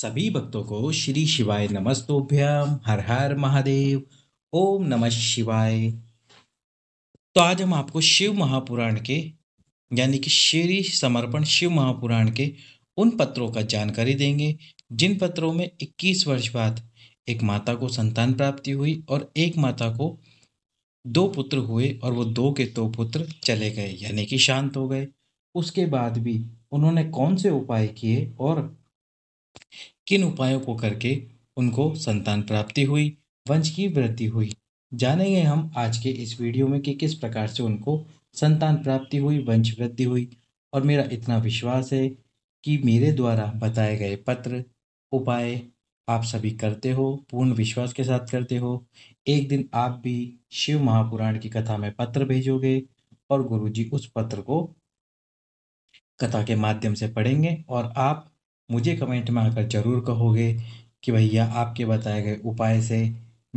सभी भक्तों को श्री शिवाय नमस्तोभ्याम हर हर महादेव ओम नमः शिवाय तो आज हम आपको शिव महापुराण के यानी कि श्री समर्पण शिव महापुराण के उन पत्रों का जानकारी देंगे जिन पत्रों में 21 वर्ष बाद एक माता को संतान प्राप्ति हुई और एक माता को दो पुत्र हुए और वो दो के दो पुत्र चले गए यानी कि शांत हो गए उसके बाद भी उन्होंने कौन से उपाय किए और किन उपायों को करके उनको संतान प्राप्ति हुई वंश की वृद्धि हुई जानेंगे हम आज के इस वीडियो में कि किस प्रकार से उनको संतान प्राप्ति हुई वंश वृद्धि हुई और मेरा इतना विश्वास है कि मेरे द्वारा बताए गए पत्र उपाय आप सभी करते हो पूर्ण विश्वास के साथ करते हो एक दिन आप भी शिव महापुराण की कथा में पत्र भेजोगे और गुरुजी उस पत्र को कथा के माध्यम से पढ़ेंगे और आप मुझे कमेंट में आकर ज़रूर कहोगे कि भैया आपके बताए गए उपाय से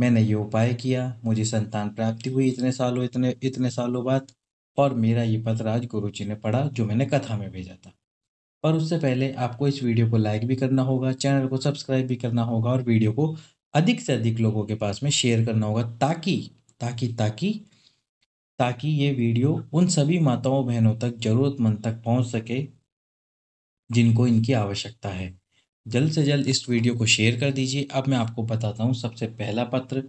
मैंने ये उपाय किया मुझे संतान प्राप्ति हुई इतने सालों इतने इतने सालों बाद और मेरा ये पत्र आज गुरु जी ने पढ़ा जो मैंने कथा में भेजा था पर उससे पहले आपको इस वीडियो को लाइक भी करना होगा चैनल को सब्सक्राइब भी करना होगा और वीडियो को अधिक से अधिक लोगों के पास में शेयर करना होगा ताकि ताकि ताकि ताकि ये वीडियो उन सभी माताओं बहनों तक ज़रूरतमंद तक पहुंच सके जिनको इनकी आवश्यकता है जल्द से जल्द इस वीडियो को शेयर कर दीजिए अब मैं आपको बताता हूँ सबसे पहला पत्र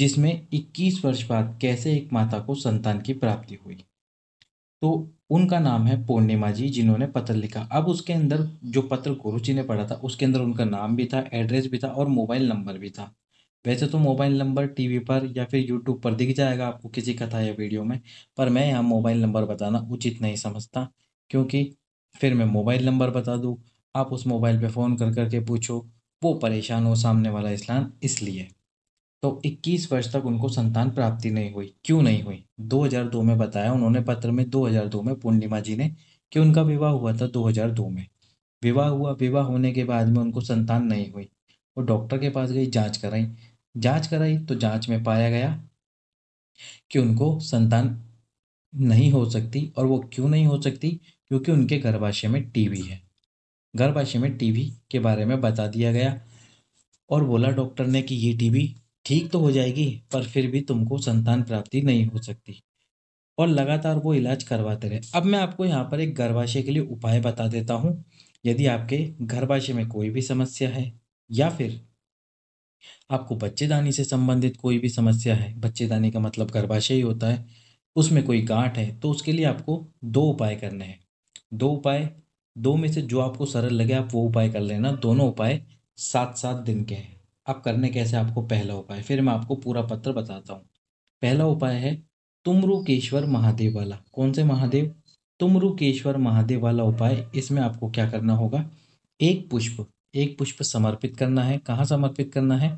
जिसमें 21 वर्ष बाद कैसे एक माता को संतान की प्राप्ति हुई तो उनका नाम है पूर्णिमा जी जिन्होंने पत्र लिखा अब उसके अंदर जो पत्र गुरु जी ने पढ़ा था उसके अंदर उनका नाम भी था एड्रेस भी था और मोबाइल नंबर भी था वैसे तो मोबाइल नंबर टीवी पर या फिर यूट्यूब पर दिख जाएगा आपको किसी कथा या वीडियो में पर मैं यहाँ मोबाइल नंबर बताना उचित नहीं समझता क्योंकि फिर मैं मोबाइल नंबर बता दूँ आप उस मोबाइल पे फ़ोन कर करके पूछो वो परेशान हो सामने वाला इस्लाम इसलिए तो 21 वर्ष तक उनको संतान प्राप्ति नहीं हुई क्यों नहीं हुई 2002 में बताया उन्होंने पत्र में 2002 में पूर्णिमा जी ने कि उनका विवाह हुआ था 2002 में विवाह हुआ विवाह होने के बाद में उनको संतान नहीं हुई वो डॉक्टर के पास गई जांच कराई जांच कराई तो जांच में पाया गया कि उनको संतान नहीं हो सकती और वो क्यों नहीं हो सकती क्योंकि उनके गर्भाशय में टीबी है गर्भाशय में टीबी के बारे में बता दिया गया और बोला डॉक्टर ने कि ये टीबी ठीक तो हो जाएगी पर फिर भी तुमको संतान प्राप्ति नहीं हो सकती और लगातार वो इलाज करवाते रहे अब मैं आपको यहाँ पर एक गर्भाशय के लिए उपाय बता देता हूँ यदि आपके गर्भाशय में कोई भी समस्या है या फिर आपको बच्चेदानी से संबंधित कोई भी समस्या है बच्चेदानी का मतलब गर्भाशय ही होता है उसमें कोई गांठ है तो उसके लिए आपको दो उपाय करने हैं दो उपाय दो में से जो आपको सरल लगे आप वो उपाय कर लेना दोनों उपाय सात सात दिन के हैं अब करने कैसे आपको पहला उपाय फिर मैं आपको पूरा पत्र बताता हूँ पहला उपाय है तुमरुकेश्वर महादेव वाला कौन से महादेव तुमरुकेश्वर महादेव वाला उपाय इसमें आपको क्या करना होगा एक पुष्प एक पुष्प समर्पित करना है कहाँ समर्पित करना है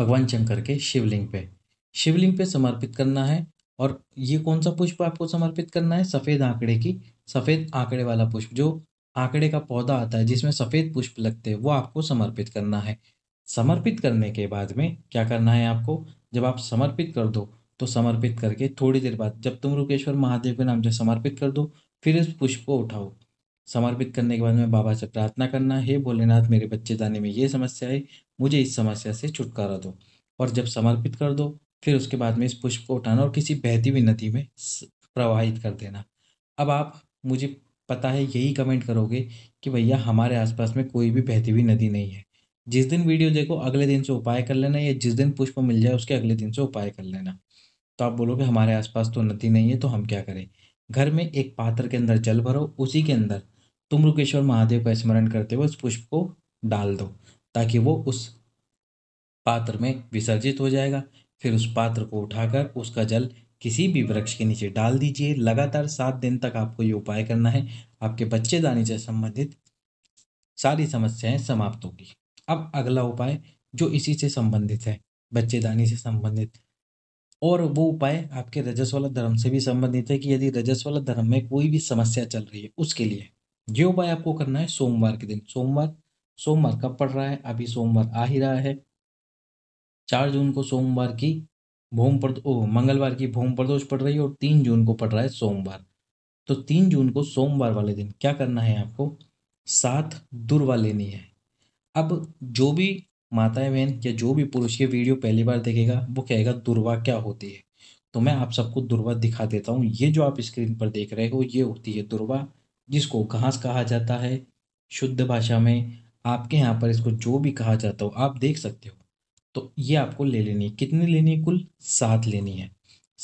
भगवान शंकर के शिवलिंग पे शिवलिंग पे समर्पित करना है और ये कौन सा पुष्प आपको समर्पित करना है सफ़ेद आंकड़े की सफ़ेद आंकड़े वाला पुष्प जो आंकड़े का पौधा आता है जिसमें सफ़ेद पुष्प लगते हैं वो आपको समर्पित करना है समर्पित करने के बाद में क्या करना है आपको जब आप समर्पित कर दो तो समर्पित करके थोड़ी देर बाद जब तुम रुकेश्वर महादेव के नाम से समर्पित कर दो फिर उस पुष्प को उठाओ समर्पित करने के बाद में बाबा से प्रार्थना करना है भोलेनाथ मेरे बच्चे दाने में ये समस्या है मुझे इस समस्या से छुटकारा दो और जब समर्पित कर दो फिर उसके बाद में इस पुष्प को उठाना और किसी बहती हुई नदी में प्रवाहित कर देना अब आप मुझे पता है यही कमेंट करोगे कि भैया हमारे आसपास में कोई भी बहती हुई नदी नहीं है जिस दिन वीडियो देखो अगले दिन से उपाय कर लेना या जिस दिन पुष्प मिल जाए उसके अगले दिन से उपाय कर लेना तो आप बोलोगे हमारे आसपास तो नदी नहीं है तो हम क्या करें घर में एक पात्र के अंदर जल भरो उसी के अंदर रुकेश्वर महादेव का स्मरण करते हुए उस पुष्प को डाल दो ताकि वो उस पात्र में विसर्जित हो जाएगा फिर उस पात्र को उठाकर उसका जल किसी भी वृक्ष के नीचे डाल दीजिए लगातार सात दिन तक आपको ये उपाय करना है आपके बच्चेदानी से संबंधित सारी समस्याएं समाप्त होगी अब अगला उपाय जो इसी से संबंधित है बच्चेदानी से संबंधित और वो उपाय आपके वाला धर्म से भी संबंधित है कि यदि वाला धर्म में कोई भी समस्या चल रही है उसके लिए ये उपाय आपको करना है सोमवार के दिन सोमवार सोमवार कब पड़ रहा है अभी सोमवार आ ही रहा है चार जून को सोमवार की भूम प्रदोष मंगलवार की भूम प्रदोष पड़ रही है और तीन जून को पड़ रहा है सोमवार तो तीन जून को सोमवार वाले दिन क्या करना है आपको सात दुर्वा लेनी है अब जो भी माताएं बहन या जो भी पुरुष ये वीडियो पहली बार देखेगा वो कहेगा दुर्वा क्या होती है तो मैं आप सबको दुर्वा दिखा देता हूँ ये जो आप स्क्रीन पर देख रहे हो ये होती है दुर्वा जिसको घास कहा जाता है शुद्ध भाषा में आपके यहाँ पर इसको जो भी कहा जाता हो आप देख सकते हो तो ये आपको ले लेनी है कितनी लेनी है कुल सात लेनी है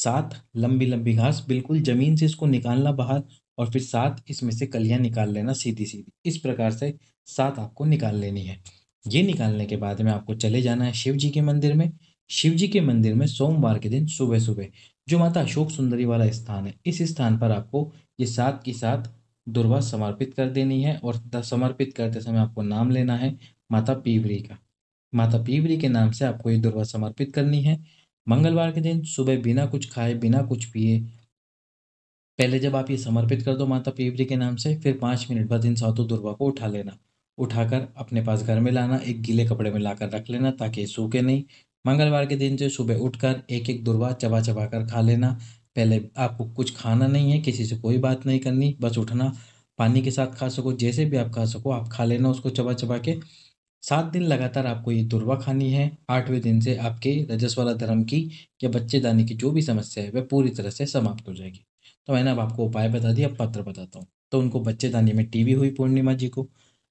सात लंबी लंबी घास बिल्कुल ज़मीन से इसको निकालना बाहर और फिर सात इसमें से कलियां निकाल लेना सीधी सीधी इस प्रकार से सात आपको निकाल लेनी है ये निकालने के बाद में आपको चले जाना है शिव जी के मंदिर में शिव जी के मंदिर में सोमवार के दिन सुबह सुबह जो माता अशोक सुंदरी वाला स्थान है इस स्थान पर आपको ये सात की सात दुर्वा समर्पित कर देनी है और समर्पित करते समय आपको नाम लेना है माता पीवरी का माता पीवरी के नाम से आपको ये दुर्वा समर्पित करनी है मंगलवार के दिन सुबह बिना कुछ खाए बिना कुछ पिए पहले जब आप ये समर्पित कर दो माता पीवरी के नाम से फिर पाँच मिनट बाद इन सातों दुर्वा को उठा लेना उठाकर अपने पास घर में लाना एक गीले कपड़े में लाकर रख लेना ताकि सूखे नहीं मंगलवार के दिन जो सुबह उठकर एक एक दुर्वा चबा चबा कर खा लेना पहले आपको कुछ खाना नहीं है किसी से कोई बात नहीं करनी बस उठना पानी के साथ खा सको जैसे भी आप खा सको आप खा लेना उसको चबा चबा के सात दिन लगातार आपको ये दुर्वा खानी है आठवें दिन से आपके वाला धर्म की या बच्चेदानी की जो भी समस्या है वह पूरी तरह से समाप्त हो जाएगी तो मैंने अब आपको उपाय बता दिया अब पत्र बताता हूँ तो उनको बच्चेदानी में टीवी हुई पूर्णिमा जी को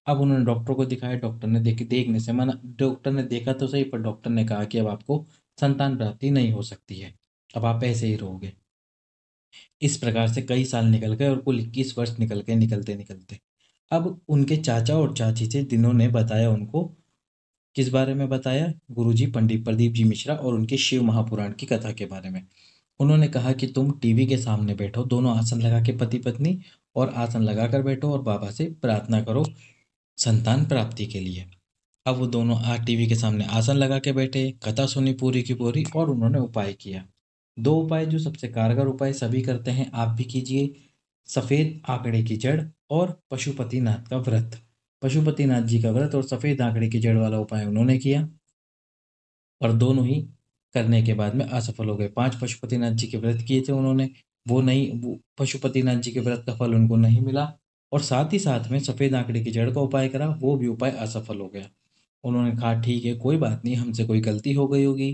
अब उन्होंने डॉक्टर को दिखाया डॉक्टर ने देख देखने से मना डॉक्टर ने देखा तो सही पर डॉक्टर ने कहा कि अब आपको संतान प्राप्ति नहीं हो सकती है अब आप ऐसे ही रहोगे इस प्रकार से कई साल निकल गए और कुल इक्कीस वर्ष निकल गए निकलते निकलते अब उनके चाचा और चाची थे ने बताया उनको किस बारे में बताया गुरुजी पंडित प्रदीप जी मिश्रा और उनके शिव महापुराण की कथा के बारे में उन्होंने कहा कि तुम टीवी के सामने बैठो दोनों आसन लगा के पति पत्नी और आसन लगा कर बैठो और बाबा से प्रार्थना करो संतान प्राप्ति के लिए अब वो दोनों आज टीवी के सामने आसन लगा के बैठे कथा सुनी पूरी की पूरी और उन्होंने उपाय किया दो उपाय जो सबसे कारगर उपाय सभी करते हैं आप भी कीजिए सफ़ेद आंकड़े की जड़ और पशुपतिनाथ का व्रत पशुपतिनाथ जी का व्रत और सफ़ेद आंकड़े की जड़ वाला उपाय उन्होंने किया और दोनों ही करने के बाद में असफल हो गए पांच पशुपतिनाथ जी के व्रत किए थे उन्होंने वो नहीं वो पशुपतिनाथ जी के व्रत का फल उनको नहीं मिला और साथ ही साथ में सफ़ेद आंकड़े की जड़ का उपाय करा वो भी उपाय असफल हो गया उन्होंने कहा ठीक है कोई बात नहीं हमसे कोई गलती हो गई होगी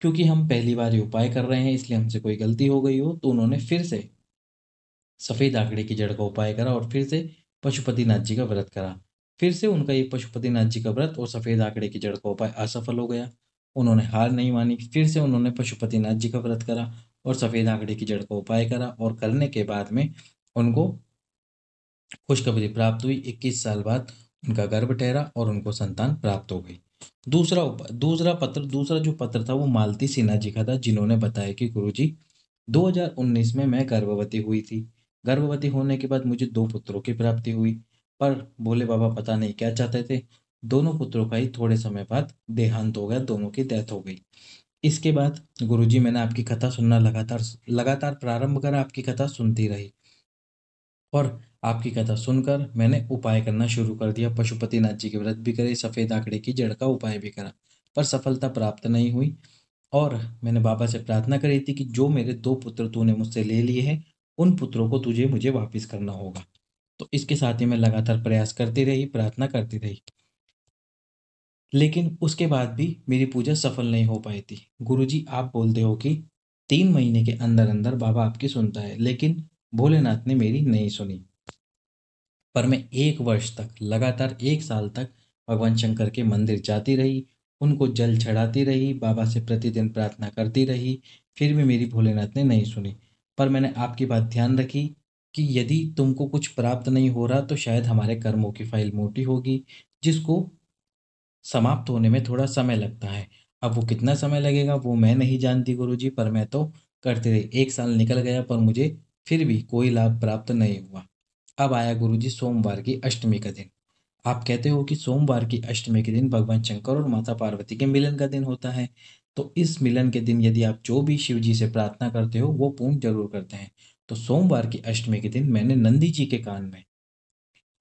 क्योंकि हम पहली बार ये उपाय कर रहे हैं इसलिए हमसे कोई गलती हो गई हो तो उन्होंने फिर से सफ़ेद आंकड़े की जड़ का उपाय करा और फिर से पशुपतिनाथ जी का व्रत करा फिर से उनका ये पशुपतिनाथ जी का व्रत और सफ़ेद आंकड़े की जड़ का उपाय असफल हो गया उन्होंने हार नहीं मानी फिर से उन्होंने पशुपतिनाथ जी का व्रत करा और सफ़ेद आंकड़े की जड़ का उपाय करा और करने के बाद में उनको खुशखबरी प्राप्त हुई इक्कीस साल बाद उनका गर्भ ठहरा और उनको संतान प्राप्त हो गई दूसरा दूसरा पत्र दूसरा जो पत्र था वो मालती सिन्हा जी का था जिन्होंने बताया कि गुरुजी 2019 में मैं गर्भवती हुई थी गर्भवती होने के बाद मुझे दो पुत्रों की प्राप्ति हुई पर भोले बाबा पता नहीं क्या चाहते थे दोनों पुत्रों का ही थोड़े समय बाद देहांत हो गया दोनों की डेथ हो गई इसके बाद गुरुजी मैंने आपकी कथा सुनना लगातार लगातार प्रारंभ कर आपकी कथा सुनती रही और आपकी कथा सुनकर मैंने उपाय करना शुरू कर दिया पशुपतिनाथ जी के व्रत भी करे सफ़ेद आंकड़े की जड़ का उपाय भी करा पर सफलता प्राप्त नहीं हुई और मैंने बाबा से प्रार्थना करी थी कि जो मेरे दो पुत्र तूने मुझसे ले लिए हैं उन पुत्रों को तुझे मुझे वापस करना होगा तो इसके साथ ही मैं लगातार प्रयास करती रही प्रार्थना करती रही लेकिन उसके बाद भी मेरी पूजा सफल नहीं हो पाई थी जी आप बोलते हो कि तीन महीने के अंदर अंदर बाबा आपकी सुनता है लेकिन भोलेनाथ ने मेरी नहीं सुनी पर मैं एक वर्ष तक लगातार एक साल तक भगवान शंकर के मंदिर जाती रही उनको जल चढ़ाती रही बाबा से प्रतिदिन प्रार्थना करती रही फिर भी मेरी भोलेनाथ ने नहीं सुनी पर मैंने आपकी बात ध्यान रखी कि यदि तुमको कुछ प्राप्त नहीं हो रहा तो शायद हमारे कर्मों की फाइल मोटी होगी जिसको समाप्त होने में थोड़ा समय लगता है अब वो कितना समय लगेगा वो मैं नहीं जानती गुरु जी पर मैं तो करते रहे एक साल निकल गया पर मुझे फिर भी कोई लाभ प्राप्त नहीं हुआ अब आया गुरु जी सोमवार की अष्टमी का दिन आप कहते हो कि सोमवार की अष्टमी के दिन भगवान शंकर और माता पार्वती के मिलन का दिन होता है तो इस मिलन के दिन यदि आप जो भी शिव जी से प्रार्थना करते हो वो पूर्ण जरूर करते हैं तो सोमवार की अष्टमी के दिन मैंने नंदी जी के कान में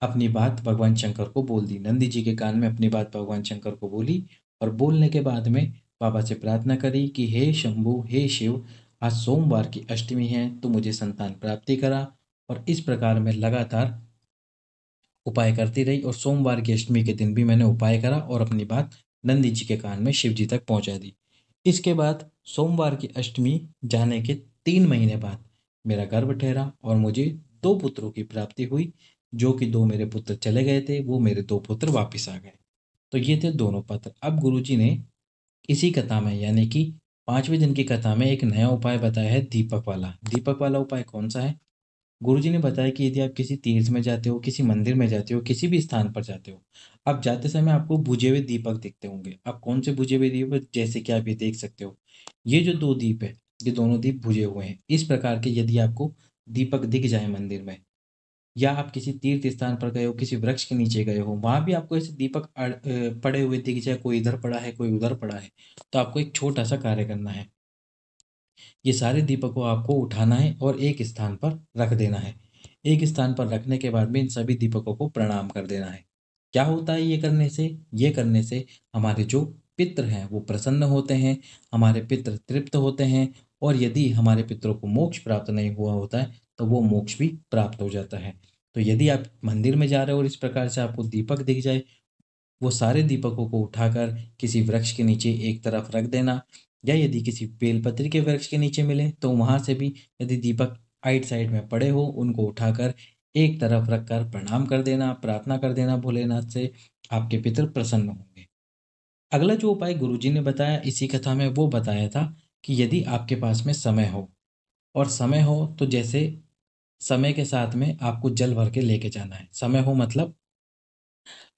अपनी बात भगवान शंकर को बोल दी नंदी जी के कान में अपनी बात भगवान शंकर को बोली और बोलने के बाद में बाबा से प्रार्थना करी कि हे शंभु हे शिव आज सोमवार की अष्टमी है तो मुझे संतान प्राप्ति करा और इस प्रकार मैं लगातार उपाय करती रही और सोमवार की अष्टमी के दिन भी मैंने उपाय करा और अपनी बात नंदी जी के कान में शिव जी तक पहुंचा दी इसके बाद सोमवार की अष्टमी जाने के तीन महीने बाद मेरा गर्भ ठहरा और मुझे दो पुत्रों की प्राप्ति हुई जो कि दो मेरे पुत्र चले गए थे वो मेरे दो पुत्र वापस आ गए तो ये थे दोनों पत्र अब गुरुजी ने इसी कथा में यानी कि पाँचवें दिन की कथा में एक नया उपाय बताया है दीपक वाला दीपक वाला उपाय कौन सा है जी ने बताया कि यदि आप किसी तीर्थ में जाते हो किसी मंदिर में जाते हो किसी भी स्थान पर जाते हो आप जाते समय आपको बुझे हुए दीपक दिखते होंगे आप कौन से बुझे हुए दीपक जैसे कि आप ये देख सकते हो ये जो दो दीप है ये दोनों दीप बुझे हुए हैं इस प्रकार के यदि आपको दीपक दिख जाए मंदिर में या आप किसी तीर्थ स्थान पर गए हो किसी वृक्ष के नीचे गए हो वहाँ भी आपको ऐसे दीपक पड़े हुए दिख जाए कोई इधर पड़ा है कोई उधर पड़ा है तो आपको एक छोटा सा कार्य करना है ये सारे दीपक को आपको उठाना है और एक स्थान पर रख देना है एक स्थान पर रखने के बाद में इन सभी दीपकों को प्रणाम कर देना है क्या होता है ये करने से ये करने से हमारे जो पित्र हैं वो प्रसन्न होते हैं हमारे पित्र तृप्त होते हैं और यदि हमारे पितरों को मोक्ष प्राप्त नहीं हुआ होता है तो वो मोक्ष भी प्राप्त हो जाता है तो यदि आप मंदिर में जा रहे हो और इस प्रकार से आपको दीपक दिख जाए वो सारे दीपकों को उठाकर किसी वृक्ष के नीचे एक तरफ रख देना या यदि किसी बेलपत्री के वृक्ष के नीचे मिले तो वहाँ से भी यदि दीपक आइट साइड में पड़े हो उनको उठाकर एक तरफ रखकर प्रणाम कर देना प्रार्थना कर देना भोलेनाथ से आपके पितर प्रसन्न होंगे अगला जो उपाय गुरु ने बताया इसी कथा में वो बताया था कि यदि आपके पास में समय हो और समय हो तो जैसे समय के साथ में आपको जल भर के लेके जाना है समय हो मतलब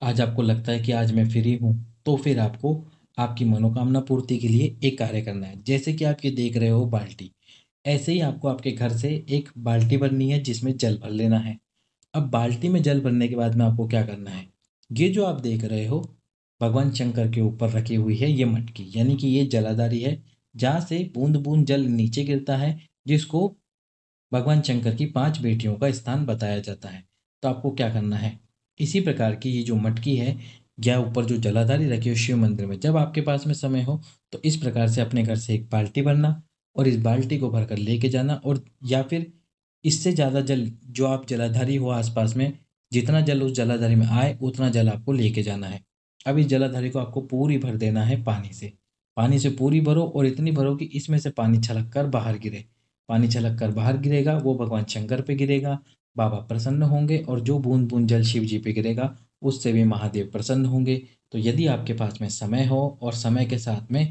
आज आपको लगता है कि आज मैं फ्री हूं तो फिर आपको आपकी मनोकामना पूर्ति के लिए एक कार्य करना है जैसे कि आप ये देख रहे हो बाल्टी ऐसे ही आपको आपके घर से एक बाल्टी भरनी है जिसमें जल भर लेना है अब बाल्टी में जल भरने के बाद में आपको क्या करना है ये जो आप देख रहे हो भगवान शंकर के ऊपर रखी हुई है ये मटकी यानी कि ये जलाधारी है जहाँ से बूंद बूंद जल नीचे गिरता है जिसको भगवान शंकर की पांच बेटियों का स्थान बताया जाता है तो आपको क्या करना है इसी प्रकार की ये जो मटकी है या ऊपर जो जलाधारी रखी हो शिव मंदिर में जब आपके पास में समय हो तो इस प्रकार से अपने घर से एक बाल्टी भरना और इस बाल्टी को भरकर लेके जाना और या फिर इससे ज़्यादा जल जो आप जलाधारी हो आसपास में जितना जल उस जलाधारी में आए उतना जल आपको लेके जाना है अब इस जलाधारी को आपको पूरी भर देना है पानी से पानी से पूरी भरो और इतनी भरो कि इसमें से पानी छलक कर बाहर गिरे पानी छलक कर बाहर गिरेगा वो भगवान शंकर पे गिरेगा बाबा प्रसन्न होंगे और जो बूंद बूंद जल शिव जी पे गिरेगा उससे भी महादेव प्रसन्न होंगे तो यदि आपके पास में समय हो और समय के साथ में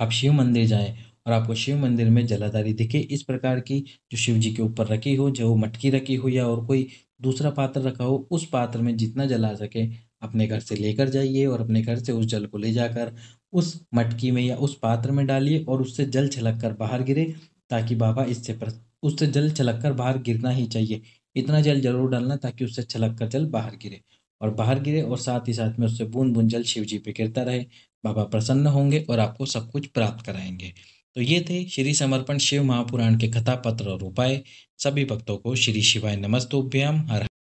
आप शिव मंदिर जाएं और आपको शिव मंदिर में जलाधारी दिखे इस प्रकार की जो शिव जी के ऊपर रखी हो जो मटकी रखी हो या और कोई दूसरा पात्र रखा हो उस पात्र में जितना जल आ सके अपने घर से लेकर जाइए और अपने घर से उस जल को ले जाकर उस मटकी में या उस पात्र में डालिए और उससे जल छलक कर बाहर गिरे ताकि बाबा इससे प्र... उससे जल छलक कर बाहर गिरना ही चाहिए इतना जल जरूर डालना ताकि उससे छलक कर जल बाहर गिरे और बाहर गिरे और साथ ही साथ में उससे बूंद बूंद जल शिव जी पे गिरता रहे बाबा प्रसन्न होंगे और आपको सब कुछ प्राप्त कराएंगे तो ये थे श्री समर्पण शिव महापुराण के कथा पत्र और उपाय सभी भक्तों को श्री शिवाय नमस्तोभ्याम हर